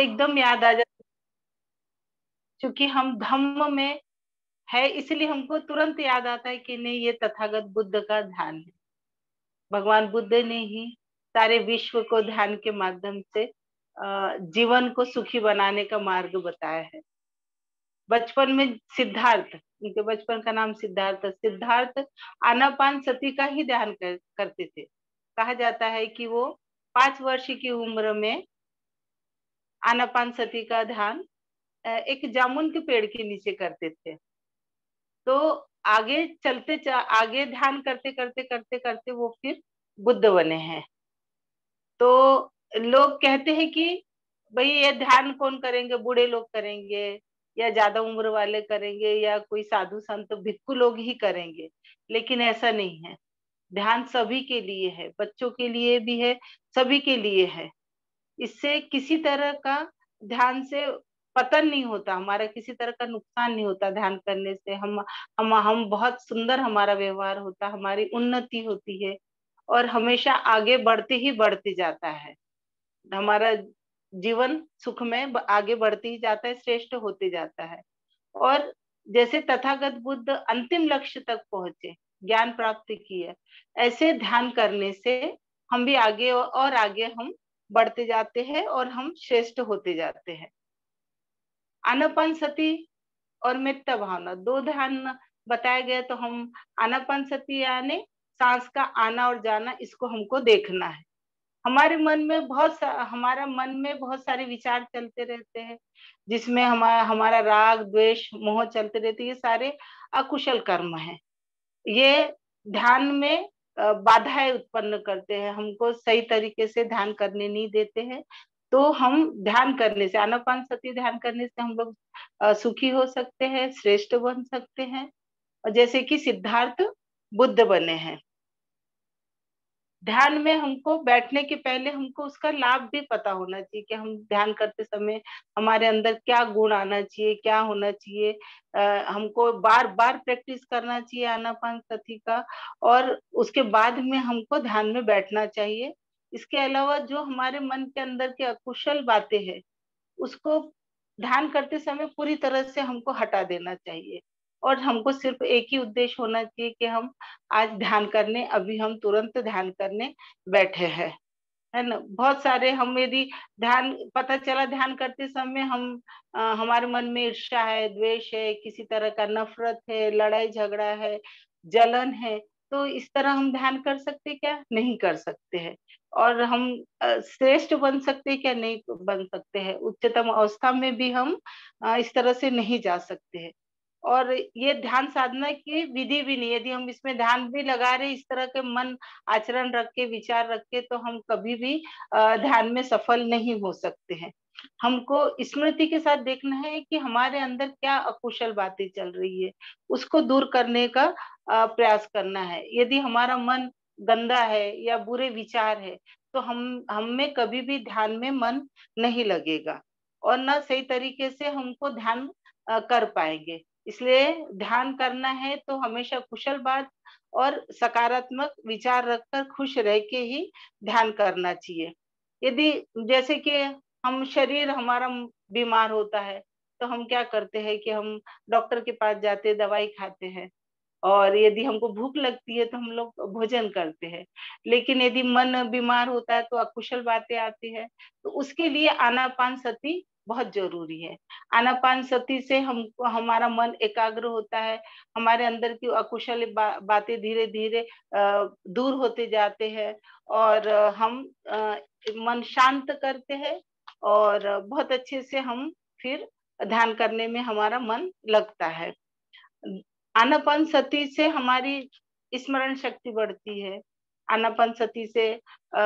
एकदम याद आ जाता क्योंकि हम धम्म में है इसलिए हमको तुरंत याद आता है कि नहीं ये तथागत बुद्ध का ध्यान है भगवान बुद्ध ने ही सारे विश्व को ध्यान के माध्यम से जीवन को सुखी बनाने का मार्ग बताया है बचपन में सिद्धार्थ उनके बचपन का नाम सिद्धार्थ सिद्धार्थ आनापान सती का ही ध्यान कर, करते थे कहा जाता है कि वो पांच वर्ष की उम्र में आनापान सती का ध्यान एक जामुन के पेड़ के नीचे करते थे तो आगे चलते चा, आगे ध्यान करते करते करते करते वो फिर बुद्ध बने हैं तो लोग कहते हैं कि भाई ये ध्यान कौन करेंगे बूढ़े लोग करेंगे या ज्यादा उम्र वाले करेंगे या कोई साधु संत भिक्खु लोग ही करेंगे लेकिन ऐसा नहीं है ध्यान सभी के लिए है बच्चों के लिए भी है सभी के लिए है इससे किसी तरह का ध्यान से पतन नहीं होता हमारा किसी तरह का नुकसान नहीं होता ध्यान करने से हम हम हम बहुत सुंदर हमारा व्यवहार होता हमारी उन्नति होती है और हमेशा आगे बढ़ते ही बढ़ते जाता है हमारा जीवन सुख में आगे बढ़ते ही जाता है श्रेष्ठ होते जाता है और जैसे तथागत बुद्ध अंतिम लक्ष्य तक पहुंचे ज्ञान प्राप्ति किए ऐसे ध्यान करने से हम भी आगे और आगे हम बढ़ते जाते हैं और हम श्रेष्ठ होते जाते हैं अनपन सती और मेत्ता भावना दो ध्यान बताया गया तो हम अनपन सती यानी सांस का आना और जाना इसको हमको देखना है हमारे मन में बहुत हमारा मन में बहुत सारे विचार चलते रहते हैं जिसमें हमारा हमारा राग द्वेष मोह चलते रहते ये सारे अकुशल कर्म है ये ध्यान में बाधाएं उत्पन्न करते हैं हमको सही तरीके से ध्यान करने नहीं देते हैं तो हम ध्यान करने से आनापान सती ध्यान करने से हम लोग सुखी हो सकते हैं श्रेष्ठ बन सकते हैं और जैसे कि सिद्धार्थ बुद्ध बने हैं ध्यान में हमको बैठने के पहले हमको उसका लाभ भी पता होना चाहिए कि हम ध्यान करते समय हमारे अंदर क्या गुण आना चाहिए क्या होना चाहिए हमको बार बार प्रैक्टिस करना चाहिए आनापान सती का और उसके बाद में हमको ध्यान में बैठना चाहिए इसके अलावा जो हमारे मन के अंदर के अकुशल बातें हैं उसको ध्यान करते समय पूरी तरह से हमको हटा देना चाहिए और हमको सिर्फ एक ही उद्देश्य होना चाहिए कि हम आज ध्यान करने अभी हम तुरंत ध्यान करने बैठे हैं है ना बहुत सारे हम यदि ध्यान पता चला ध्यान करते समय हम आ, हमारे मन में ईर्षा है द्वेष है किसी तरह का नफरत है लड़ाई झगड़ा है जलन है तो इस तरह हम ध्यान कर सकते क्या नहीं कर सकते हैं और हम श्रेष्ठ बन सकते क्या नहीं बन सकते हैं उच्चतम अवस्था में भी हम इस तरह से नहीं जा सकते हैं और ये ध्यान साधना की विधि भी नहीं यदि हम इसमें ध्यान भी लगा रहे इस तरह के मन आचरण रख के विचार रख के तो हम कभी भी ध्यान में सफल नहीं हो सकते हैं हमको स्मृति के साथ देखना है कि हमारे अंदर क्या अकुशल बातें चल रही है उसको दूर करने का प्रयास करना है यदि हमारा मन गंदा है या बुरे विचार है तो हम हमें कभी भी ध्यान में मन नहीं लगेगा और ना सही तरीके से हमको ध्यान कर पाएंगे इसलिए ध्यान करना है तो हमेशा कुशल बात और सकारात्मक विचार रखकर खुश रह के ही ध्यान करना चाहिए यदि जैसे कि हम शरीर हमारा बीमार होता है तो हम क्या करते हैं कि हम डॉक्टर के पास जाते दवाई खाते हैं और यदि हमको भूख लगती है तो हम लोग भोजन करते हैं लेकिन यदि मन बीमार होता है तो अकुशल बातें आती है तो उसके लिए आनापान सती बहुत जरूरी है आनापान सती से हम हमारा मन एकाग्र होता है हमारे अंदर की अकुशल बा, बातें धीरे धीरे दूर होते जाते हैं और हम मन शांत करते हैं और बहुत अच्छे से हम फिर ध्यान करने में हमारा मन लगता है आनापान सती से हमारी स्मरण शक्ति बढ़ती है आनापन सती से आ,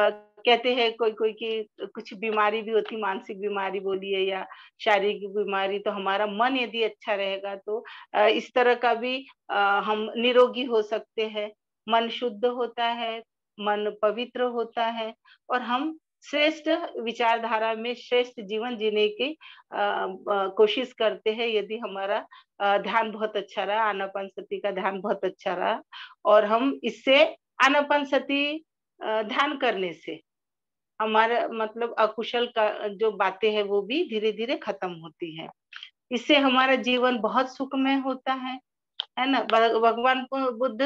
कहते हैं कोई कोई की कुछ बीमारी भी होती मानसिक बीमारी बोलिए या शारीरिक बीमारी तो हमारा मन यदि अच्छा रहेगा तो इस तरह का भी हम निरोगी हो सकते हैं मन शुद्ध होता है मन पवित्र होता है और हम श्रेष्ठ विचारधारा में श्रेष्ठ जीवन जीने की कोशिश करते हैं यदि हमारा ध्यान बहुत अच्छा रहा आनापन सती का ध्यान बहुत अच्छा रहा और हम इससे अनपन सती ध्यान करने से हमारा मतलब अकुशल का जो बातें है वो भी धीरे धीरे खत्म होती है इससे हमारा जीवन बहुत सुखमय होता है है ना भगवान बुद्ध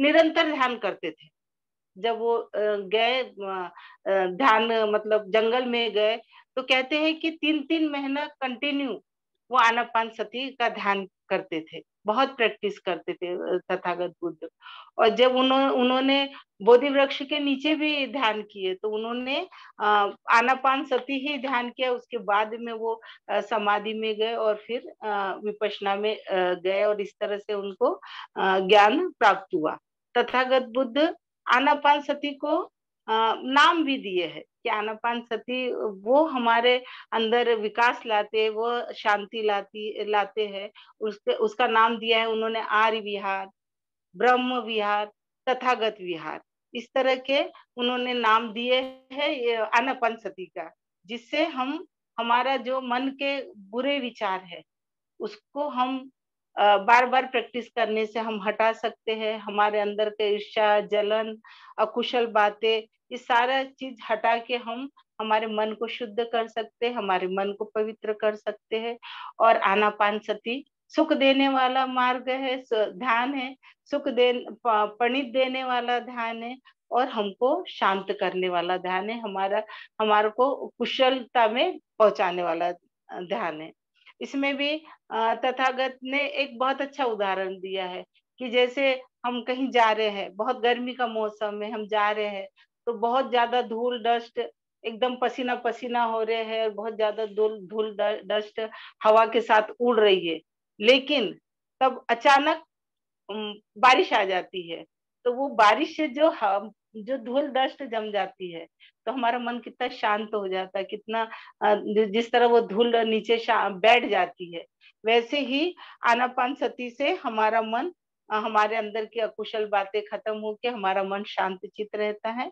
निरंतर ध्यान करते थे जब वो गए ध्यान मतलब जंगल में गए तो कहते हैं कि तीन तीन महीना कंटिन्यू वो आनापान सती का ध्यान करते थे बहुत प्रैक्टिस करते थे तथागत बुद्ध और जब उन्होंने उन्होंने बोधि वृक्ष के नीचे भी ध्यान किए तो उन्होंने आनापान सती ही ध्यान किया उसके बाद में वो समाधि में गए और फिर विपशना में गए और इस तरह से उनको ज्ञान प्राप्त हुआ तथागत बुद्ध आनापान सती को नाम भी दिए है कि आनापान सती वो हमारे अंदर विकास लाते वो शांति लाती लाते हैं उसके उसका नाम दिया है उन्होंने आर्य विहार ब्रह्म विहार तथागत विहार इस तरह के उन्होंने नाम दिए है आनापान सती का जिससे हम हमारा जो मन के बुरे विचार है उसको हम बार बार प्रैक्टिस करने से हम हटा सकते हैं हमारे अंदर के ईर्षा जलन अकुशल बातें ये सारा चीज हटा के हम हमारे मन को शुद्ध कर सकते हैं हमारे मन को पवित्र कर सकते हैं और आनापान सती सुख देने वाला मार्ग है ध्यान है सुख दे पणित देने वाला ध्यान है और हमको शांत करने वाला ध्यान है हमारा हमारे को कुशलता में पहुंचाने वाला ध्यान है इसमें भी तथागत ने एक बहुत अच्छा उदाहरण दिया है कि जैसे हम कहीं जा रहे हैं बहुत गर्मी का मौसम है हम जा रहे हैं तो बहुत ज्यादा धूल डस्ट एकदम पसीना पसीना हो रहे हैं और बहुत ज्यादा धूल धूल डस्ट हवा के साथ उड़ रही है लेकिन तब अचानक बारिश आ जाती है तो वो बारिश से जो जो धूल दस्त जम जाती है तो हमारा मन कितना शांत हो जाता है कितना जिस तरह वो धूल नीचे बैठ जाती है वैसे ही आनापान सती से हमारा मन हमारे अंदर की अकुशल बातें खत्म के हमारा मन शांत चित रहता है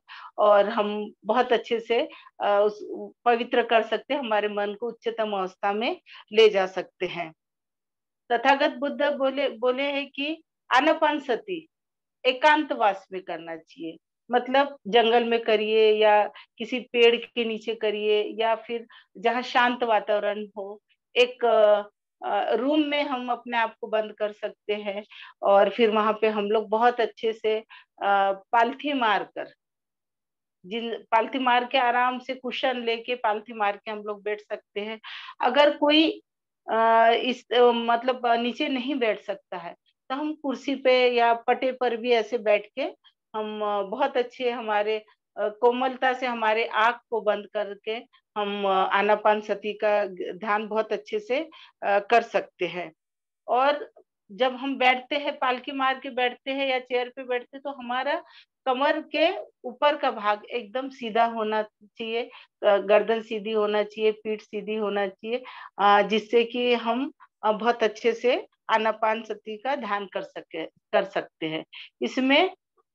और हम बहुत अच्छे से उस पवित्र कर सकते हैं हमारे मन को उच्चतम अवस्था में ले जा सकते हैं तथागत बुद्ध बोले बोले हैं कि आनापान सती एकांतवास में करना चाहिए मतलब जंगल में करिए या किसी पेड़ के नीचे करिए या फिर जहाँ शांत वातावरण हो एक रूम में हम अपने आप को बंद कर सकते हैं और फिर वहां पे हम लोग बहुत अच्छे से पालथी मार कर जिन पालथी मार के आराम से कुशन लेके पालथी मार के हम लोग बैठ सकते हैं अगर कोई इस मतलब नीचे नहीं बैठ सकता है तो हम कुर्सी पे या पटे पर भी ऐसे बैठ के हम बहुत अच्छे हमारे कोमलता से हमारे आग को बंद करके हम आनापान सती का ध्यान बहुत अच्छे से कर सकते हैं और जब हम बैठते हैं पालकी मार के बैठते हैं या चेयर पे बैठते तो हमारा कमर के ऊपर का भाग एकदम सीधा होना चाहिए गर्दन सीधी होना चाहिए पीठ सीधी होना चाहिए जिससे कि हम बहुत अच्छे से आनापान सती का ध्यान कर सके कर सकते हैं इसमें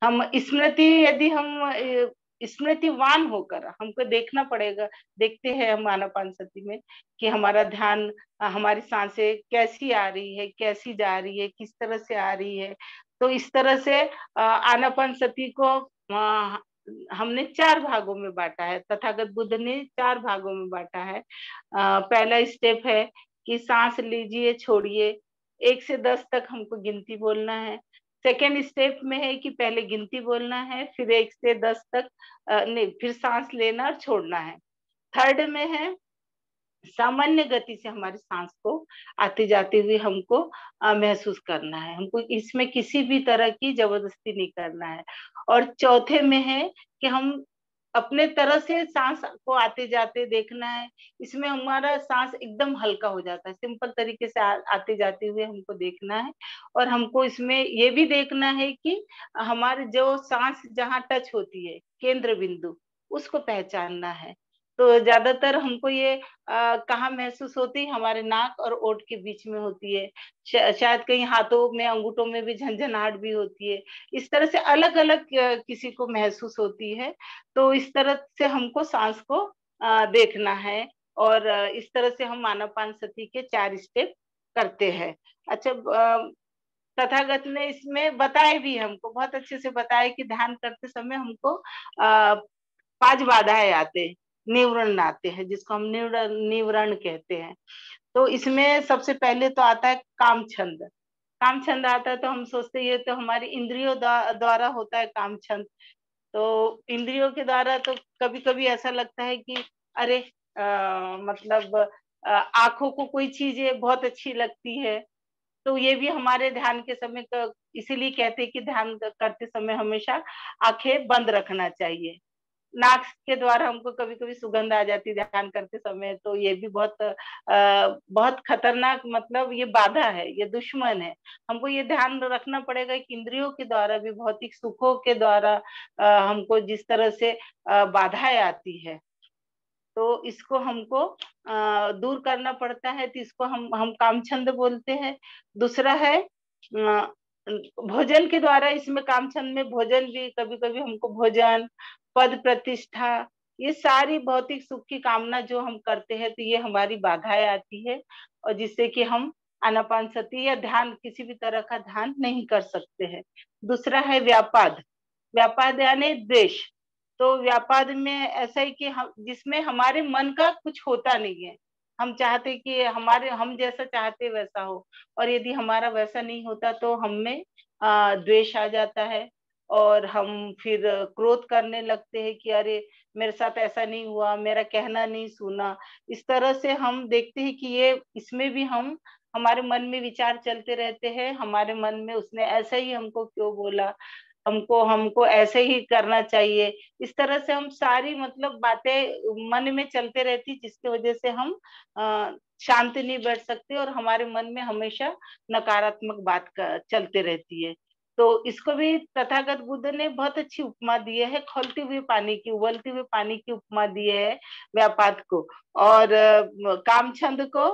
हम स्मृति यदि हम स्मृतिवान होकर हमको देखना पड़ेगा देखते हैं हम मानव सती में कि हमारा ध्यान हमारी सांसें कैसी आ रही है कैसी जा रही है किस तरह से आ रही है तो इस तरह से आनापान सती को हमने चार भागों में बांटा है तथागत बुद्ध ने चार भागों में बांटा है पहला स्टेप है कि सांस लीजिए छोड़िए एक से दस तक हमको गिनती बोलना है सेकेंड स्टेप में है कि पहले गिनती बोलना है फिर एक से दस तक नहीं फिर सांस लेना और छोड़ना है थर्ड में है सामान्य गति से हमारे सांस को आते जाते हुए हमको महसूस करना है हमको इसमें किसी भी तरह की जबरदस्ती नहीं करना है और चौथे में है कि हम अपने तरह से सांस को आते जाते देखना है इसमें हमारा सांस एकदम हल्का हो जाता है सिंपल तरीके से आ, आते जाते हुए हमको देखना है और हमको इसमें ये भी देखना है कि हमारे जो सांस जहाँ टच होती है केंद्र बिंदु उसको पहचानना है तो ज्यादातर हमको ये कहाँ महसूस होती हमारे नाक और ओट के बीच में होती है शा, शायद कहीं हाथों में अंगूठों में भी झंझनाहट भी होती है इस तरह से अलग अलग किसी को महसूस होती है तो इस तरह से हमको सांस को देखना है और इस तरह से हम मानव पान सती के चार स्टेप करते हैं अच्छा तथागत ने इसमें बताए भी हमको बहुत अच्छे से बताया कि ध्यान करते समय हमको अः पांच बाधाएं आते निवरण आते हैं जिसको हम निवरण निवरण कहते हैं तो इसमें सबसे पहले तो आता है काम छंद काम छंद आता है तो हम सोचते ये तो हमारी इंद्रियों द्वारा होता है काम छंद तो इंद्रियों के द्वारा तो कभी कभी ऐसा लगता है कि अरे आ, मतलब आंखों को कोई चीजें बहुत अच्छी लगती है तो ये भी हमारे ध्यान के समय इसीलिए कहते हैं कि ध्यान करते समय हमेशा आंखें बंद रखना चाहिए नाक के द्वारा हमको कभी कभी सुगंध आ जाती ध्यान करते समय तो ये भी बहुत आ, बहुत खतरनाक मतलब ये बाधा है ये दुश्मन है हमको ये ध्यान रखना पड़ेगा कि इंद्रियों के द्वारा भी भौतिक सुखों के द्वारा आ, हमको जिस तरह से बाधाएं आती है तो इसको हमको आ, दूर करना पड़ता है तो इसको हम हम कामछंद बोलते हैं दूसरा है आ, भोजन के द्वारा इसमें छंद में भोजन भी कभी कभी हमको भोजन पद प्रतिष्ठा ये सारी भौतिक सुख की कामना जो हम करते हैं तो ये हमारी बाधाएं आती है और जिससे कि हम अनापान सती या ध्यान किसी भी तरह का ध्यान नहीं कर सकते हैं दूसरा है व्यापाद व्यापाद यानी द्वेश तो व्यापाद में ऐसा ही कि हम जिसमें हमारे मन का कुछ होता नहीं है हम चाहते कि हमारे हम जैसा चाहते वैसा हो और यदि हमारा वैसा नहीं होता तो हमें द्वेष आ जाता है और हम फिर क्रोध करने लगते हैं कि अरे मेरे साथ ऐसा नहीं हुआ मेरा कहना नहीं सुना इस तरह से हम देखते हैं कि ये इसमें भी हम हमारे मन में विचार चलते रहते हैं हमारे मन में उसने ऐसा ही हमको क्यों बोला हमको हमको ऐसे ही करना चाहिए इस तरह से हम सारी मतलब बातें मन में चलते रहती जिसकी वजह से हम शांति नहीं बैठ सकते और हमारे मन में हमेशा नकारात्मक बात चलते रहती है तो इसको भी तथागत बुद्ध ने बहुत अच्छी उपमा दी है खोलते हुए पानी की उबलते हुए पानी की उपमा दी है व्यापात को और छंद को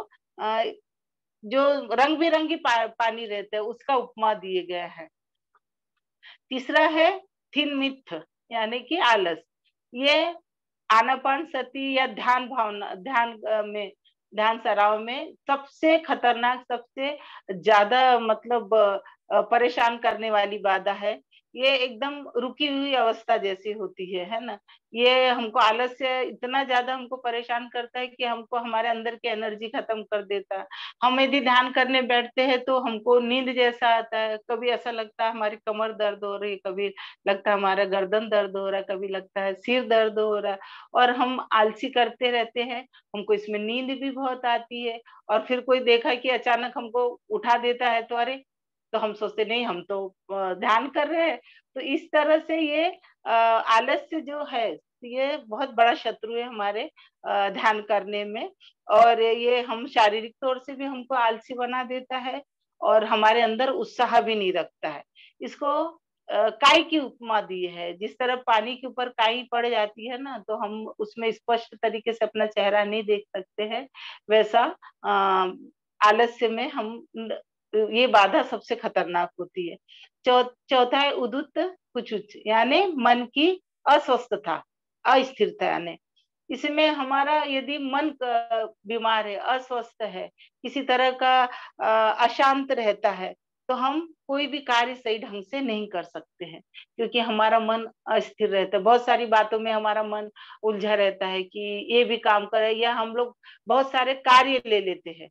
जो रंग बिरंगी पा, पानी रहते है उसका उपमा दिए गया है तीसरा है थिन मिथ यानी कि आलस ये आनापान सती या ध्यान भावना ध्यान में ध्यान सराव में सबसे खतरनाक सबसे ज्यादा मतलब परेशान करने वाली बाधा है ये एकदम रुकी हुई अवस्था जैसी होती है है ना ये हमको आलस्य इतना ज्यादा हमको परेशान करता है कि हमको हमारे अंदर की एनर्जी खत्म कर देता है हम यदि ध्यान करने बैठते हैं तो हमको नींद जैसा आता है कभी ऐसा लगता है हमारी कमर दर्द हो रही है कभी लगता है हमारा गर्दन दर्द हो रहा है कभी लगता है सिर दर्द हो रहा है और हम आलसी करते रहते हैं हमको इसमें नींद भी बहुत आती है और फिर कोई देखा कि अचानक हमको उठा देता है तो अरे तो हम सोचते नहीं हम तो ध्यान कर रहे हैं तो इस तरह से ये आलस्य जो है ये बहुत बड़ा शत्रु है हमारे ध्यान करने में और ये हम शारीरिक तौर से भी हमको आलसी बना देता है और हमारे अंदर उत्साह भी नहीं रखता है इसको काय की उपमा दी है जिस तरह पानी के ऊपर काई पड़ जाती है ना तो हम उसमें स्पष्ट तरीके से अपना चेहरा नहीं देख सकते हैं वैसा आलस्य में हम ये बाधा सबसे खतरनाक होती है चौथा है उदुत कुछ यानी मन की अस्वस्थता अस्थिरता यानी इसमें हमारा यदि मन बीमार है अस्वस्थ है किसी तरह का अशांत रहता है तो हम कोई भी कार्य सही ढंग से नहीं कर सकते हैं क्योंकि हमारा मन अस्थिर रहता है बहुत सारी बातों में हमारा मन उलझा रहता है कि ये भी काम करे या हम लोग बहुत सारे कार्य ले लेते हैं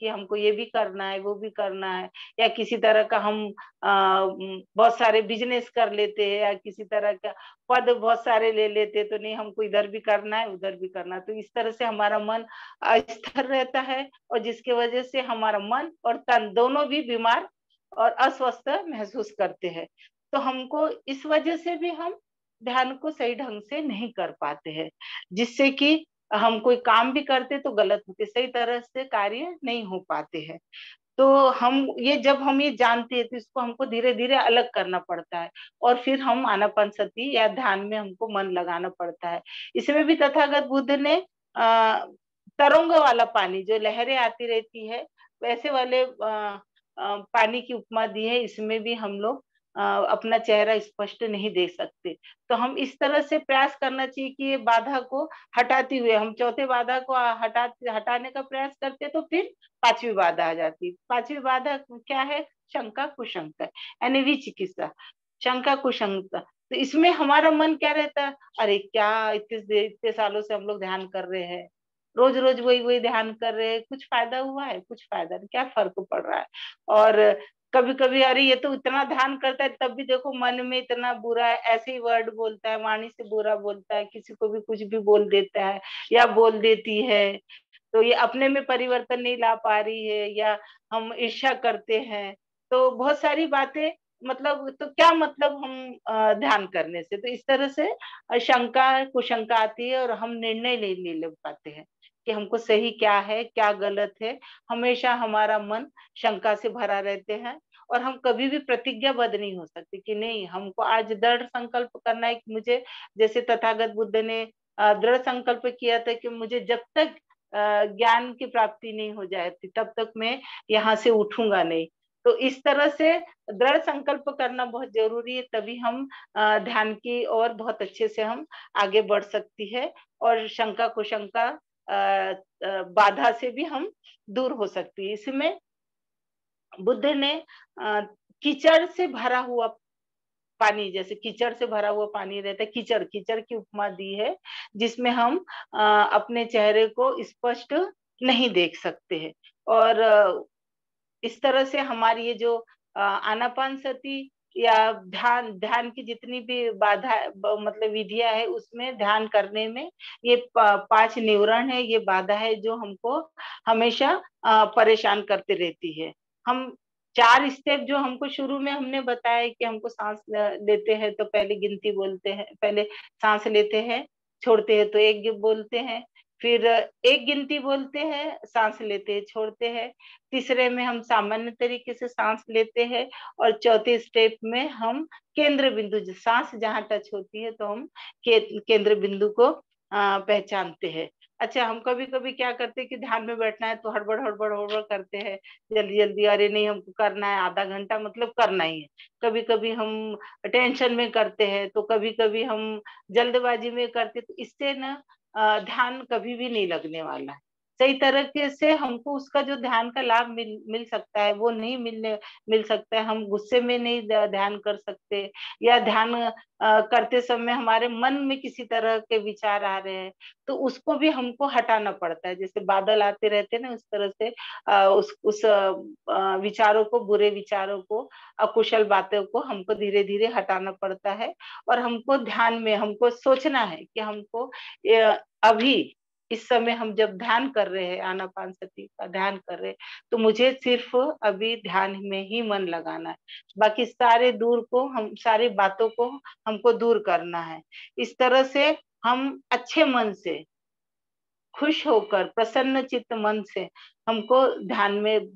कि हमको ये भी करना है वो भी करना है या किसी तरह का हम बहुत सारे बिजनेस कर लेते हैं या किसी तरह का पद बहुत सारे ले लेते तो नहीं हमको इधर भी करना है उधर भी करना तो इस तरह से हमारा मन अस्थिर रहता है और जिसके वजह से हमारा मन और तन दोनों भी बीमार और अस्वस्थ महसूस करते हैं तो हमको इस वजह से भी हम ध्यान को सही ढंग से नहीं कर पाते हैं जिससे कि हम कोई काम भी करते तो गलत होते सही तरह से कार्य नहीं हो पाते हैं तो हम ये जब हम ये जानते हैं तो इसको हमको धीरे धीरे अलग करना पड़ता है और फिर हम आनापन सती या ध्यान में हमको मन लगाना पड़ता है इसमें भी तथागत बुद्ध ने अः तरंग वाला पानी जो लहरें आती रहती है वैसे वाले आ, पानी की उपमा दी है इसमें भी हम लोग अपना चेहरा स्पष्ट नहीं दे सकते तो हम इस तरह से प्रयास करना चाहिए कि ये बाधा को हटाते हुए हम चौथे बाधा को हटा हटाने का प्रयास करते तो फिर पांचवी बाधा आ जाती पांचवी बाधा क्या है शंका कुशंका यानी विचिकित्सा शंका कुशंका तो इसमें हमारा मन क्या रहता है अरे क्या इतने इतने सालों से हम लोग ध्यान कर रहे हैं रोज रोज वही वही ध्यान कर रहे हैं कुछ फायदा हुआ है कुछ फायदा नहीं क्या फर्क पड़ रहा है और कभी कभी अरे ये तो इतना ध्यान करता है तब भी देखो मन में इतना बुरा है ऐसे ही वर्ड बोलता है वाणी से बुरा बोलता है किसी को भी कुछ भी बोल देता है या बोल देती है तो ये अपने में परिवर्तन नहीं ला पा रही है या हम ईर्षा करते हैं तो बहुत सारी बातें मतलब तो क्या मतलब हम ध्यान करने से तो इस तरह से शंका कुशंका आती है और हम निर्णय नहीं ले, ले पाते हैं कि हमको सही क्या है क्या गलत है हमेशा हमारा मन शंका से भरा रहते हैं और हम कभी भी प्रतिज्ञाबद्ध नहीं हो सकते कि नहीं हमको आज दृढ़ संकल्प करना है कि मुझे जैसे तथागत बुद्ध ने दृढ़ संकल्प किया था कि मुझे जब तक ज्ञान की प्राप्ति नहीं हो जाती तब तक मैं यहाँ से उठूंगा नहीं तो इस तरह से दृढ़ संकल्प करना बहुत जरूरी है तभी हम ध्यान की और बहुत अच्छे से हम आगे बढ़ सकती है और शंका कुशंका बाधा से भी हम दूर हो सकती है इसमें बुद्ध ने कीचड़ से भरा हुआ पानी जैसे कीचड़ से भरा हुआ पानी रहता है कीचड़ कीचड़ की उपमा दी है जिसमें हम अपने चेहरे को स्पष्ट नहीं देख सकते हैं और इस तरह से हमारी ये जो आनापान सती या ध्यान ध्यान की जितनी भी बाधा मतलब विधिया है उसमें ध्यान करने में ये पांच निवरण है ये बाधा है जो हमको हमेशा परेशान करते रहती है हम चार स्टेप जो हमको शुरू में हमने बताया कि हमको सांस लेते हैं तो पहले गिनती बोलते हैं पहले सांस लेते हैं छोड़ते हैं तो एक बोलते हैं फिर एक गिनती बोलते हैं सांस लेते हैं छोड़ते हैं तीसरे में हम सामान्य तरीके से सांस लेते हैं और चौथे स्टेप में हम केंद्र बिंदु सांस जहाँ टच होती है तो हम के, केंद्र बिंदु को पहचानते हैं अच्छा हम कभी कभी क्या करते हैं कि ध्यान में बैठना है तो हड़बड़ हड़बड़ हड़बड़ करते हैं जल्दी जल्दी अरे नहीं हमको करना है आधा घंटा मतलब करना ही है कभी कभी हम टेंशन में करते हैं तो कभी कभी हम जल्दबाजी में करते तो इससे ना ध्यान कभी भी नहीं लगने वाला है सही तरह से हमको उसका जो ध्यान का लाभ मिल मिल सकता है वो नहीं मिलने मिल सकता है हम गुस्से में नहीं ध्यान कर सकते या ध्यान करते समय हमारे मन में किसी तरह के विचार आ रहे हैं तो उसको भी हमको हटाना पड़ता है जैसे बादल आते रहते ना उस तरह से आ, उस उस विचारों को बुरे विचारों को अकुशल बातों को हमको धीरे धीरे हटाना पड़ता है और हमको ध्यान में हमको सोचना है कि हमको अभी इस समय हम जब ध्यान कर रहे हैं आनापान सती का ध्यान कर रहे हैं तो मुझे सिर्फ अभी ध्यान में ही मन लगाना है बाकी सारे दूर को हम सारी बातों को हमको दूर करना है इस तरह से हम अच्छे मन से खुश होकर प्रसन्न चित्त मन से हमको ध्यान में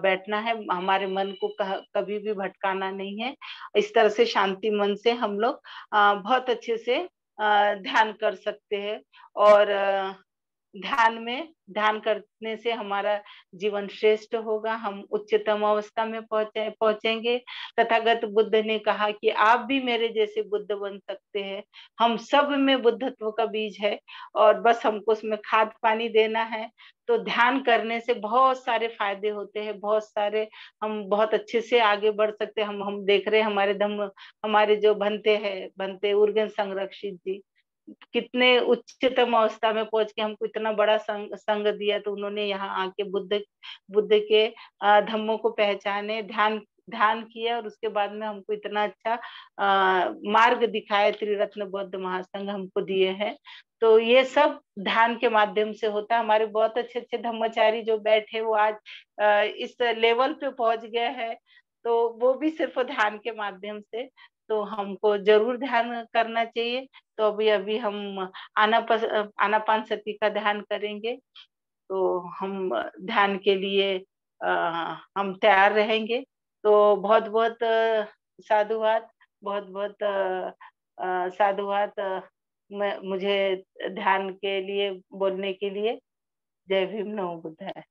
बैठना है हमारे मन को कभी भी भटकाना नहीं है इस तरह से शांति मन से हम लोग बहुत अच्छे से ध्यान कर सकते हैं और ध्यान में ध्यान करने से हमारा जीवन श्रेष्ठ होगा हम उच्चतम अवस्था में पहुंचे पहुंचेंगे तथागत बुद्ध ने कहा कि आप भी मेरे जैसे बुद्ध बन सकते हैं हम सब में बुद्धत्व का बीज है और बस हमको उसमें खाद पानी देना है तो ध्यान करने से बहुत सारे फायदे होते हैं बहुत सारे हम बहुत अच्छे से आगे बढ़ सकते हैं हम हम देख रहे हैं हमारे धम्म हमारे जो बनते हैं बनते उर्गन संरक्षित जी कितने उच्चतम अवस्था में पहुंच के हमको इतना बड़ा संग, संग दिया तो उन्होंने यहाँ आके बुद्ध बुद्ध के धम्मों को पहचाने ध्यान ध्यान किया और उसके बाद में हमको इतना अच्छा आ, मार्ग दिखाया त्रिरत्न बौद्ध महासंघ हमको दिए हैं तो ये सब ध्यान के माध्यम से होता है हमारे बहुत अच्छे अच्छे धम्मचारी जो बैठे वो आज आ, इस लेवल पे पहुंच गए हैं तो वो भी सिर्फ ध्यान के माध्यम से तो हमको जरूर ध्यान करना चाहिए तो अभी अभी हम आना पान आनापान सती का ध्यान करेंगे तो हम ध्यान के लिए आ, हम तैयार रहेंगे तो बहुत बहुत साधुवाद बहुत बहुत साधुवाद मुझे ध्यान के लिए बोलने के लिए जय भीम नव बुद्ध है